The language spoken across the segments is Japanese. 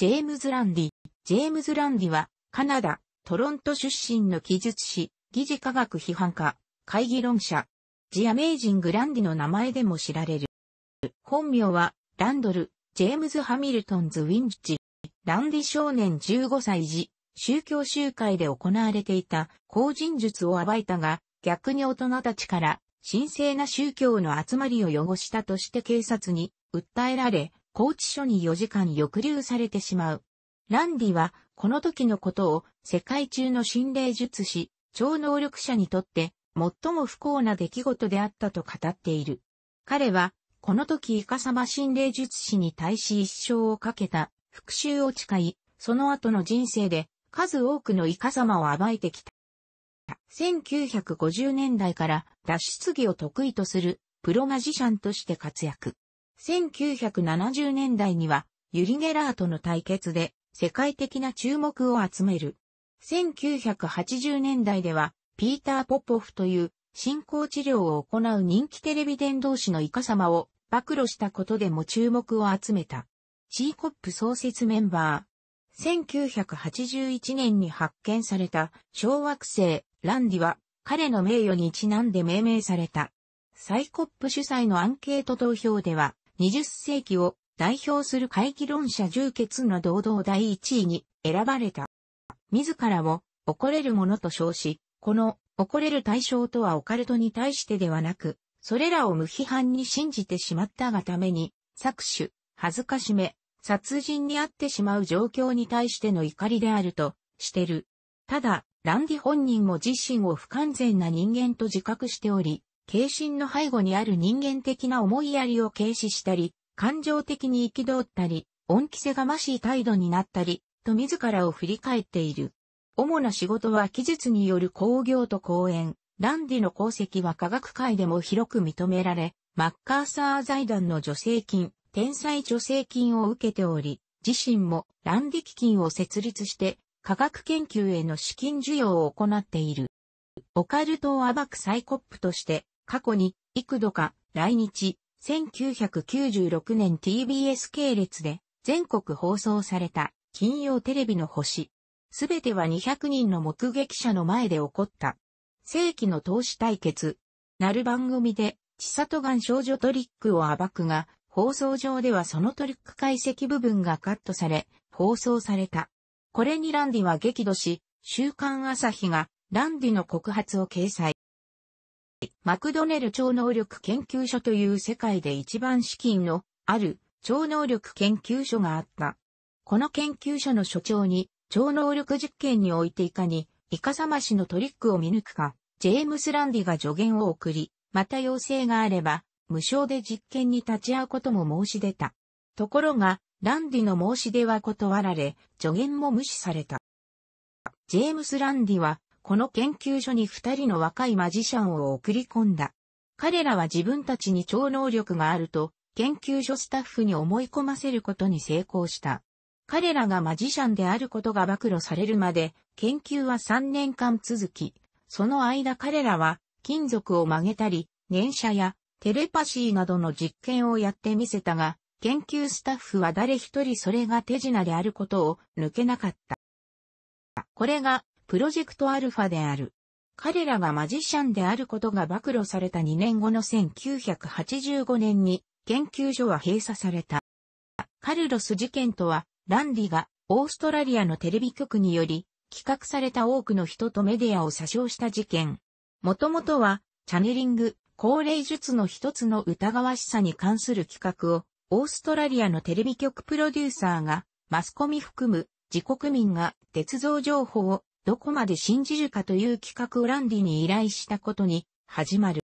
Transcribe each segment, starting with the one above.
ジェームズ・ランディ。ジェームズ・ランディは、カナダ、トロント出身の記述師、疑似科学批判家、会議論者。ジ・アメイジング・ランディの名前でも知られる。本名は、ランドル、ジェームズ・ハミルトンズ・ウィンジ。ランディ少年15歳時、宗教集会で行われていた公人術を暴いたが、逆に大人たちから神聖な宗教の集まりを汚したとして警察に訴えられ、拘置所に4時間抑留されてしまう。ランディは、この時のことを世界中の心霊術師、超能力者にとって最も不幸な出来事であったと語っている。彼は、この時イカサマ心霊術師に対し一生をかけた復讐を誓い、その後の人生で数多くのイカサマを暴いてきた。1950年代から脱出技を得意とするプロマジシャンとして活躍。1970年代には、ユリ・ゲラーとの対決で、世界的な注目を集める。1980年代では、ピーター・ポポフという、進行治療を行う人気テレビ伝道師のイカ様を暴露したことでも注目を集めた。チーコップ創設メンバー。1981年に発見された小惑星ランディは彼の名誉にちなんで命名された。サイコップ主催のアンケート投票では20世紀を代表する回帰論者充血の堂々第1位に選ばれた。自らを怒れるものと称し、この怒れる対象とはオカルトに対してではなく、それらを無批判に信じてしまったがために、搾取、恥ずかしめ、殺人にあってしまう状況に対しての怒りであるとしてる。ただ、ランディ本人も自身を不完全な人間と自覚しており、軽心の背後にある人間的な思いやりを軽視したり、感情的に憤ったり、恩着せがましい態度になったり、と自らを振り返っている。主な仕事は技術による工業と講演。ランディの功績は科学界でも広く認められ、マッカーサー財団の助成金、天才助成金を受けており、自身もランディ基金を設立して、科学研究への資金需要を行っている。オカルトを暴くサイコップとして、過去に幾度か来日、1996年 TBS 系列で全国放送された金曜テレビの星。すべては200人の目撃者の前で起こった。世紀の投資対決。なる番組で、千里眼少女トリックを暴くが、放送上ではそのトリック解析部分がカットされ、放送された。これにランディは激怒し、週刊朝日がランディの告発を掲載。マクドネル超能力研究所という世界で一番資金のある超能力研究所があった。この研究所の所長に超能力実験においていかにイカサマ氏のトリックを見抜くか、ジェームス・ランディが助言を送り、また要請があれば無償で実験に立ち会うことも申し出た。ところが、ランディの申し出は断られ、助言も無視された。ジェームス・ランディはこの研究所に二人の若いマジシャンを送り込んだ。彼らは自分たちに超能力があると、研究所スタッフに思い込ませることに成功した。彼らがマジシャンであることが暴露されるまで、研究は3年間続き、その間彼らは、金属を曲げたり、念写や、テレパシーなどの実験をやってみせたが、研究スタッフは誰一人それが手品であることを抜けなかった。これがプロジェクトアルファである。彼らがマジシャンであることが暴露された2年後の1985年に研究所は閉鎖された。カルロス事件とは、ランディがオーストラリアのテレビ局により企画された多くの人とメディアを詐称した事件。もともとは、チャネリング、高齢術の一つの疑わしさに関する企画を、オーストラリアのテレビ局プロデューサーが、マスコミ含む自国民が鉄道情報をどこまで信じるかという企画をランディに依頼したことに始まる。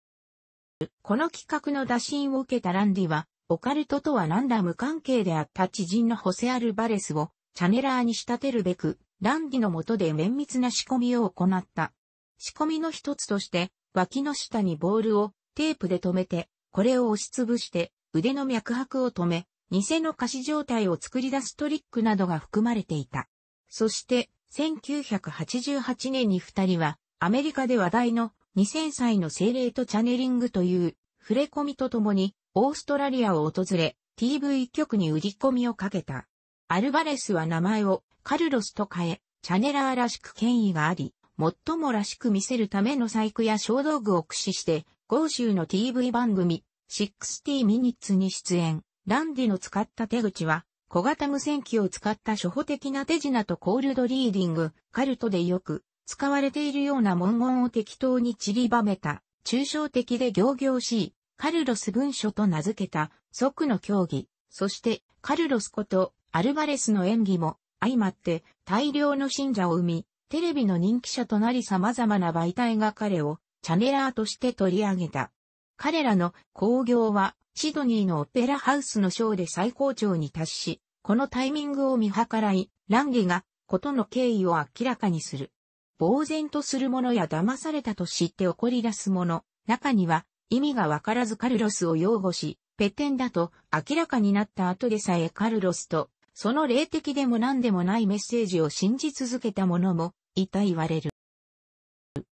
この企画の打診を受けたランディは、オカルトとはランダム関係であった知人のホセ・アルバレスをチャネラーに仕立てるべく、ランディの下で綿密な仕込みを行った。仕込みの一つとして、脇の下にボールをテープで止めて、これを押しつぶして腕の脈拍を止め、偽の歌詞状態を作り出すトリックなどが含まれていた。そして、1988年に二人は、アメリカで話題の2000歳の精霊とチャネリングという、触れ込みとともに、オーストラリアを訪れ、TV 局に売り込みをかけた。アルバレスは名前をカルロスと変え、チャネラーらしく権威があり、最もらしく見せるための細工や小道具を駆使して、豪州の TV 番組、60 minutes に出演。ランディの使った手口は、小型無線機を使った初歩的な手品とコールドリーディング、カルトでよく使われているような文言を適当に散りばめた、抽象的で行々しい、カルロス文書と名付けた、即の競技、そしてカルロスことアルバレスの演技も相まって大量の信者を生み、テレビの人気者となり様々な媒体が彼をチャネラーとして取り上げた。彼らの興行はシドニーのオペラハウスのショーで最高潮に達し、このタイミングを見計らい、ランゲがことの経緯を明らかにする。呆然とする者や騙されたと知って怒り出す者、中には意味がわからずカルロスを擁護し、ペテンだと明らかになった後でさえカルロスと、その霊的でも何でもないメッセージを信じ続けた者もいた言われる。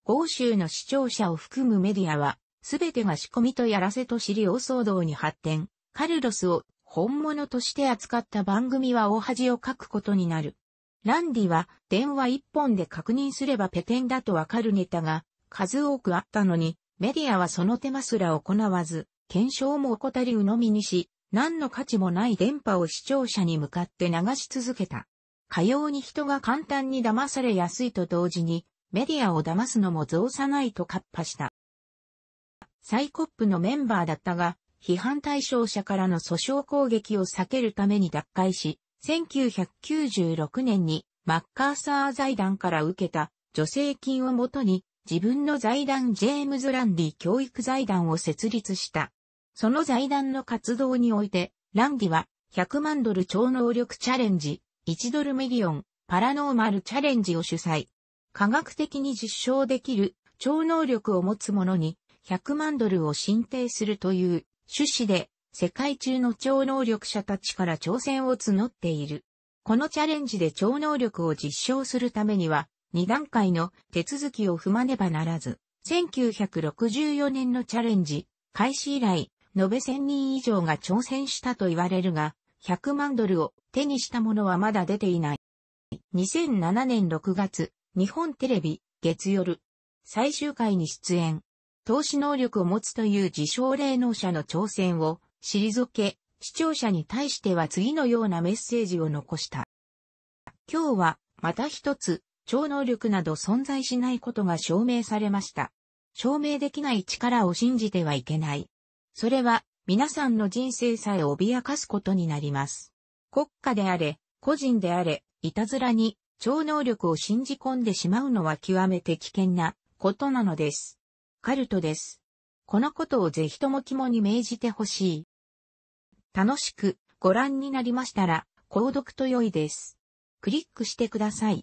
欧州の視聴者を含むメディアは、すべてが仕込みとやらせと知り大騒動に発展、カルロスを本物として扱った番組は大恥をかくことになる。ランディは電話一本で確認すればペテンだとわかるネタが数多くあったのに、メディアはその手間すら行わず、検証も怠りうのみにし、何の価値もない電波を視聴者に向かって流し続けた。かように人が簡単に騙されやすいと同時に、メディアを騙すのも増さないと活破した。サイコップのメンバーだったが、批判対象者からの訴訟攻撃を避けるために脱会し、1996年にマッカーサー財団から受けた助成金をもとに自分の財団ジェームズ・ランディ教育財団を設立した。その財団の活動において、ランディは100万ドル超能力チャレンジ、1ドルミリオン、パラノーマルチャレンジを主催。科学的に実証できる超能力を持つ者に100万ドルを申請するという趣旨で世界中の超能力者たちから挑戦を募っている。このチャレンジで超能力を実証するためには、2段階の手続きを踏まねばならず、1964年のチャレンジ開始以来、延べ1000人以上が挑戦したと言われるが、100万ドルを手にしたものはまだ出ていない。2007年6月、日本テレビ、月夜、最終回に出演。投資能力を持つという自称霊能者の挑戦を退け、視聴者に対しては次のようなメッセージを残した。今日は、また一つ、超能力など存在しないことが証明されました。証明できない力を信じてはいけない。それは、皆さんの人生さえ脅かすことになります。国家であれ、個人であれ、いたずらに、超能力を信じ込んでしまうのは極めて危険なことなのです。カルトです。このことをぜひとも肝に銘じてほしい。楽しくご覧になりましたら、購読と良いです。クリックしてください。